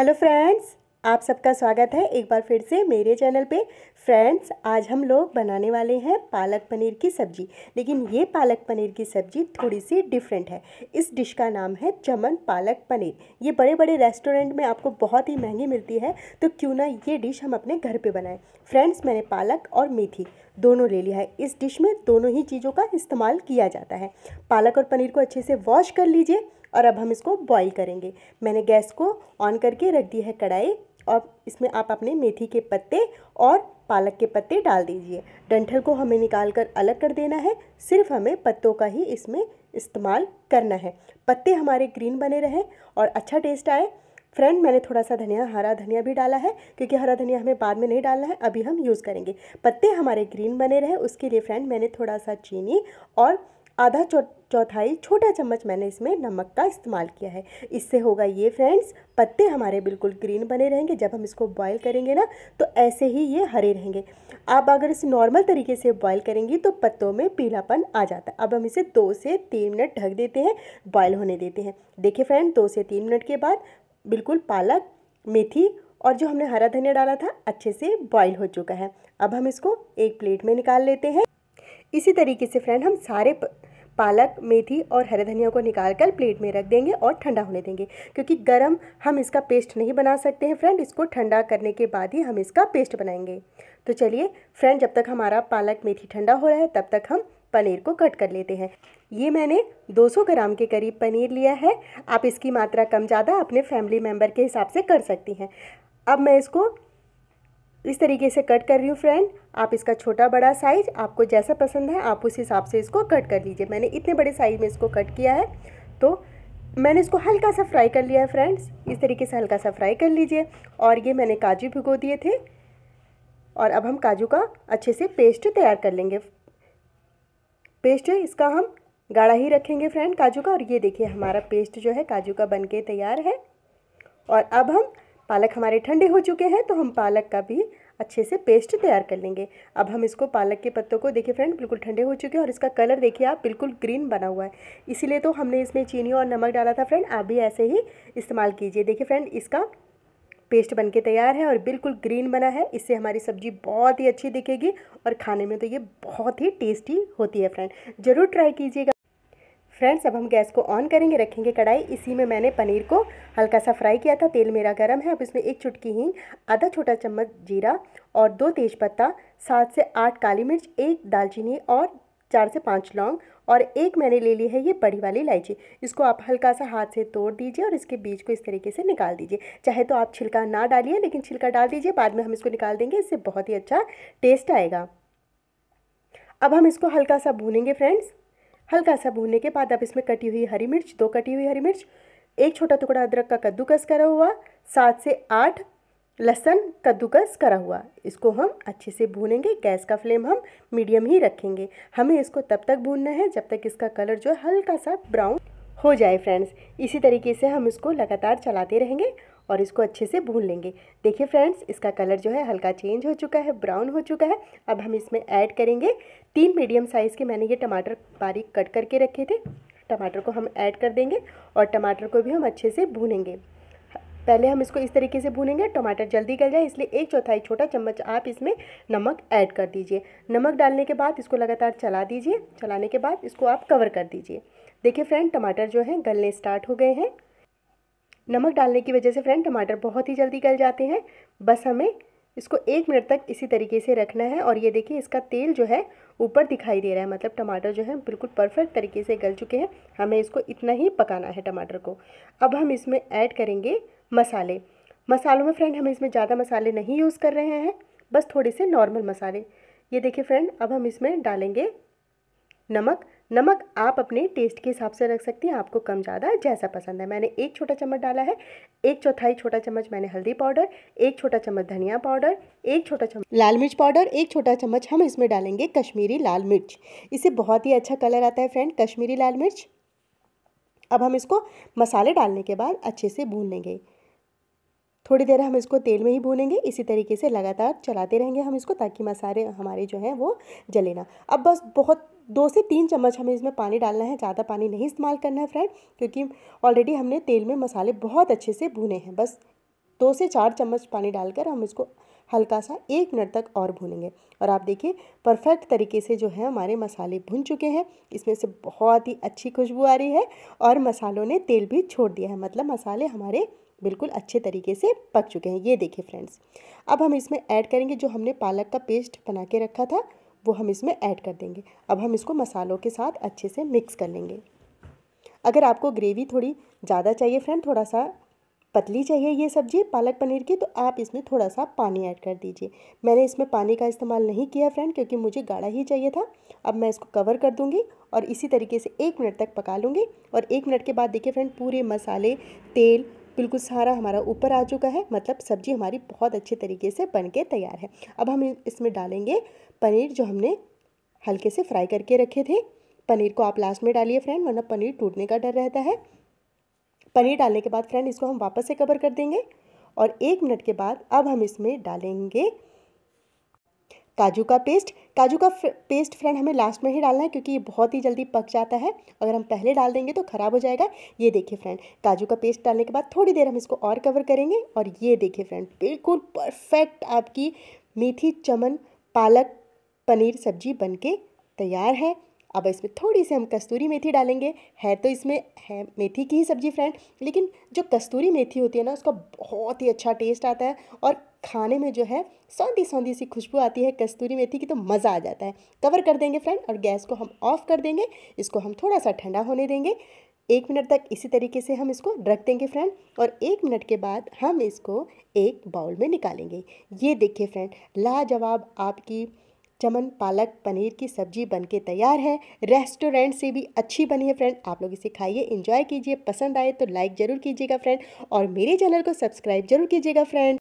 hello friends आप सबका स्वागत है एक बार फिर से मेरे चैनल पे फ्रेंड्स आज हम लोग बनाने वाले हैं पालक पनीर की सब्ज़ी लेकिन ये पालक पनीर की सब्ज़ी थोड़ी सी डिफरेंट है इस डिश का नाम है चमन पालक पनीर ये बड़े बड़े रेस्टोरेंट में आपको बहुत ही महंगी मिलती है तो क्यों ना ये डिश हम अपने घर पे बनाएं फ्रेंड्स मैंने पालक और मेथी दोनों ले लिया है इस डिश में दोनों ही चीज़ों का इस्तेमाल किया जाता है पालक और पनीर को अच्छे से वॉश कर लीजिए और अब हम इसको बॉईल करेंगे मैंने गैस को ऑन करके रख दी है कढ़ाई और इसमें आप अपने मेथी के पत्ते और पालक के पत्ते डाल दीजिए डंठल को हमें निकाल कर अलग कर देना है सिर्फ हमें पत्तों का ही इसमें इस्तेमाल करना है पत्ते हमारे ग्रीन बने रहें और अच्छा टेस्ट आए फ्रेंड मैंने थोड़ा सा धनिया हरा धनिया भी डाला है क्योंकि हरा धनिया हमें बाद में नहीं डालना है अभी हम यूज़ करेंगे पत्ते हमारे ग्रीन बने रहे उसके लिए फ्रेंड मैंने थोड़ा सा चीनी और आधा चौथाई छोटा चम्मच मैंने इसमें नमक का इस्तेमाल किया है इससे होगा ये फ्रेंड्स पत्ते हमारे बिल्कुल ग्रीन बने रहेंगे जब हम इसको बॉईल करेंगे ना तो ऐसे ही ये हरे रहेंगे आप अगर इसे नॉर्मल तरीके से बॉईल करेंगी तो पत्तों में पीलापन आ जाता है अब हम इसे दो से तीन मिनट ढक देते हैं बॉयल होने देते हैं देखिए फ्रेंड दो से तीन मिनट के बाद बिल्कुल पालक मेथी और जो हमने हरा धनिया डाला था अच्छे से बॉईल हो चुका है अब हम इसको एक प्लेट में निकाल लेते हैं इसी तरीके से फ्रेंड हम सारे प... पालक मेथी और हरे धनिया को निकाल कर प्लेट में रख देंगे और ठंडा होने देंगे क्योंकि गर्म हम इसका पेस्ट नहीं बना सकते हैं फ्रेंड इसको ठंडा करने के बाद ही हम इसका पेस्ट बनाएंगे तो चलिए फ्रेंड जब तक हमारा पालक मेथी ठंडा हो रहा है तब तक हम पनीर को कट कर लेते हैं ये मैंने 200 ग्राम के करीब पनीर लिया है आप इसकी मात्रा कम ज़्यादा अपने फैमिली मेम्बर के हिसाब से कर सकती हैं अब मैं इसको इस तरीके से कट कर रही हूँ फ्रेंड आप इसका छोटा बड़ा साइज आपको जैसा पसंद है आप उस हिसाब से इसको कट कर लीजिए मैंने इतने बड़े साइज़ में इसको कट किया है तो मैंने इसको हल्का सा फ्राई कर लिया है फ्रेंड्स इस तरीके से हल्का सा फ्राई कर लीजिए और ये मैंने काजू भिगो दिए थे और अब हम काजू का अच्छे से पेस्ट तैयार कर लेंगे पेस्ट इसका हम गाढ़ा ही रखेंगे फ्रेंड काजू का और ये देखिए हमारा पेस्ट जो है काजू का बनके तैयार है और अब हम पालक हमारे ठंडे हो चुके हैं तो हम पालक का भी अच्छे से पेस्ट तैयार कर लेंगे अब हम इसको पालक के पत्तों को देखिए फ्रेंड बिल्कुल ठंडे हो चुके हैं और इसका कलर देखिए आप बिल्कुल ग्रीन बना हुआ है इसीलिए तो हमने इसमें चीनी और नमक डाला था फ्रेंड आप भी ऐसे ही इस्तेमाल कीजिए देखिए फ्रेंड इसका पेस्ट बन के तैयार है और बिल्कुल ग्रीन बना है इससे हमारी सब्ज़ी बहुत ही अच्छी दिखेगी और खाने में तो ये बहुत ही टेस्टी होती है फ्रेंड ज़रूर ट्राई कीजिएगा फ्रेंड्स अब हम गैस को ऑन करेंगे रखेंगे कढ़ाई इसी में मैंने पनीर को हल्का सा फ्राई किया था तेल मेरा गर्म है अब इसमें एक चुटकी हींग आधा छोटा चम्मच जीरा और दो तेज़पत्ता सात से आठ काली मिर्च एक दालचीनी और चार से पाँच लौंग और एक मैंने ले ली है ये बड़ी वाली इलायची इसको आप हल्का सा हाथ से तोड़ दीजिए और इसके बीज को इस तरीके से निकाल दीजिए चाहे तो आप छिलका ना डालिए लेकिन छिलका डाल दीजिए बाद में हम इसको निकाल देंगे इससे बहुत ही अच्छा टेस्ट आएगा अब हम इसको हल्का सा भूनेंगे फ्रेंड्स हल्का सा भूनने के बाद आप इसमें कटी हुई हरी मिर्च दो कटी हुई हरी मिर्च एक छोटा टुकड़ा अदरक का कद्दूकस करा हुआ सात से आठ लहसन कद्दूकस करा हुआ इसको हम अच्छे से भूनेंगे गैस का फ्लेम हम मीडियम ही रखेंगे हमें इसको तब तक भूनना है जब तक इसका कलर जो है हल्का सा ब्राउन हो जाए फ्रेंड्स इसी तरीके से हम इसको लगातार चलाते रहेंगे और इसको अच्छे से भून लेंगे देखिए फ्रेंड्स इसका कलर जो है हल्का चेंज हो चुका है ब्राउन हो चुका है अब हम इसमें ऐड करेंगे तीन मीडियम साइज़ के मैंने ये टमाटर बारीक कट करके रखे थे टमाटर को हम ऐड कर देंगे और टमाटर को भी हम अच्छे से भूनेंगे पहले हम इसको इस तरीके से भूनेंगे टमाटर जल्दी गल जाए इसलिए एक चौथाई छोटा चम्मच आप इसमें नमक ऐड कर दीजिए नमक डालने के बाद इसको लगातार चला दीजिए चलाने के बाद इसको आप कवर कर दीजिए देखिए फ्रेंड टमाटर जो है गलने स्टार्ट हो गए हैं नमक डालने की वजह से फ्रेंड टमाटर बहुत ही जल्दी गल जाते हैं बस हमें इसको एक मिनट तक इसी तरीके से रखना है और ये देखिए इसका तेल जो है ऊपर दिखाई दे रहा है मतलब टमाटर जो है बिल्कुल परफेक्ट तरीके से गल चुके हैं हमें इसको इतना ही पकाना है टमाटर को अब हम इसमें ऐड करेंगे मसाले मसालों में फ्रेंड हम इसमें ज़्यादा मसाले नहीं यूज़ कर रहे हैं बस थोड़े से नॉर्मल मसाले ये देखिए फ्रेंड अब हम इसमें डालेंगे नमक नमक आप अपने टेस्ट के हिसाब से रख सकती हैं आपको कम ज़्यादा जैसा पसंद है मैंने एक छोटा चम्मच डाला है एक चौथाई छोटा चम्मच मैंने हल्दी पाउडर एक छोटा चम्मच धनिया पाउडर एक छोटा चम्मच लाल मिर्च पाउडर एक छोटा चम्मच हम इसमें डालेंगे कश्मीरी लाल मिर्च इससे बहुत ही अच्छा कलर आता है फ्रेंड कश्मीरी लाल मिर्च अब हम इसको मसाले डालने के बाद अच्छे से भून लेंगे थोड़ी देर हम इसको तेल में ही भूनेंगे इसी तरीके से लगातार चलाते रहेंगे हम इसको ताकि मसाले हमारे जो हैं वो जले ना अब बस बहुत दो से तीन चम्मच हमें इसमें पानी डालना है ज़्यादा पानी नहीं इस्तेमाल करना है फ्रेंड क्योंकि ऑलरेडी हमने तेल में मसाले बहुत अच्छे से भुने हैं बस दो से चार चम्मच पानी डालकर हम इसको हल्का सा एक मिनट तक और भूनेंगे और आप देखिए परफेक्ट तरीके से जो है हमारे मसाले भुन चुके हैं इसमें से बहुत ही अच्छी खुशबू आ रही है और मसालों ने तेल भी छोड़ दिया है मतलब मसाले हमारे बिल्कुल अच्छे तरीके से पक चुके हैं ये देखिए फ्रेंड्स अब हम इसमें ऐड करेंगे जो हमने पालक का पेस्ट बना के रखा था वो हम इसमें ऐड कर देंगे अब हम इसको मसालों के साथ अच्छे से मिक्स कर लेंगे अगर आपको ग्रेवी थोड़ी ज़्यादा चाहिए फ्रेंड थोड़ा सा पतली चाहिए ये सब्जी पालक पनीर की तो आप इसमें थोड़ा सा पानी ऐड कर दीजिए मैंने इसमें पानी का इस्तेमाल नहीं किया फ्रेंड क्योंकि मुझे गाढ़ा ही चाहिए था अब मैं इसको कवर कर दूंगी और इसी तरीके से एक मिनट तक पका लूँगी और एक मिनट के बाद देखिए फ्रेंड पूरे मसाले तेल बिल्कुल सारा हमारा ऊपर आ चुका है मतलब सब्जी हमारी बहुत अच्छे तरीके से बन के तैयार है अब हम इसमें डालेंगे पनीर जो हमने हल्के से फ्राई करके रखे थे पनीर को आप लास्ट में डालिए फ्रेंड वरना पनीर टूटने का डर रहता है पनीर डालने के बाद फ्रेंड इसको हम वापस से कवर कर देंगे और एक मिनट के बाद अब हम इसमें डालेंगे काजू का पेस्ट काजू का पेस्ट फ्रेंड हमें लास्ट में ही डालना है क्योंकि ये बहुत ही जल्दी पक जाता है अगर हम पहले डाल देंगे तो ख़राब हो जाएगा ये देखिए फ्रेंड काजू का पेस्ट डालने के बाद थोड़ी देर हम इसको और कवर करेंगे और ये देखिए फ्रेंड बिल्कुल परफेक्ट आपकी मेथी चमन पालक पनीर सब्जी बन तैयार है अब इसमें थोड़ी सी हम कस्तूरी मेथी डालेंगे है तो इसमें है मेथी की ही सब्ज़ी फ्रेंड लेकिन जो कस्तूरी मेथी होती है ना उसका बहुत ही अच्छा टेस्ट आता है और खाने में जो है सौंधी सौंधी सी खुशबू आती है कस्तूरी मेथी की तो मज़ा आ जाता है कवर कर देंगे फ्रेंड और गैस को हम ऑफ़ कर देंगे इसको हम थोड़ा सा ठंडा होने देंगे एक मिनट तक इसी तरीके से हम इसको रख देंगे फ्रेंड और एक मिनट के बाद हम इसको एक बाउल में निकालेंगे ये देखिए फ्रेंड लाजवाब आपकी चमन पालक पनीर की सब्जी बनके तैयार है रेस्टोरेंट से भी अच्छी बनी है फ्रेंड आप लोग इसे खाइए इंजॉय कीजिए पसंद आए तो लाइक ज़रूर कीजिएगा फ्रेंड और मेरे चैनल को सब्सक्राइब जरूर कीजिएगा फ्रेंड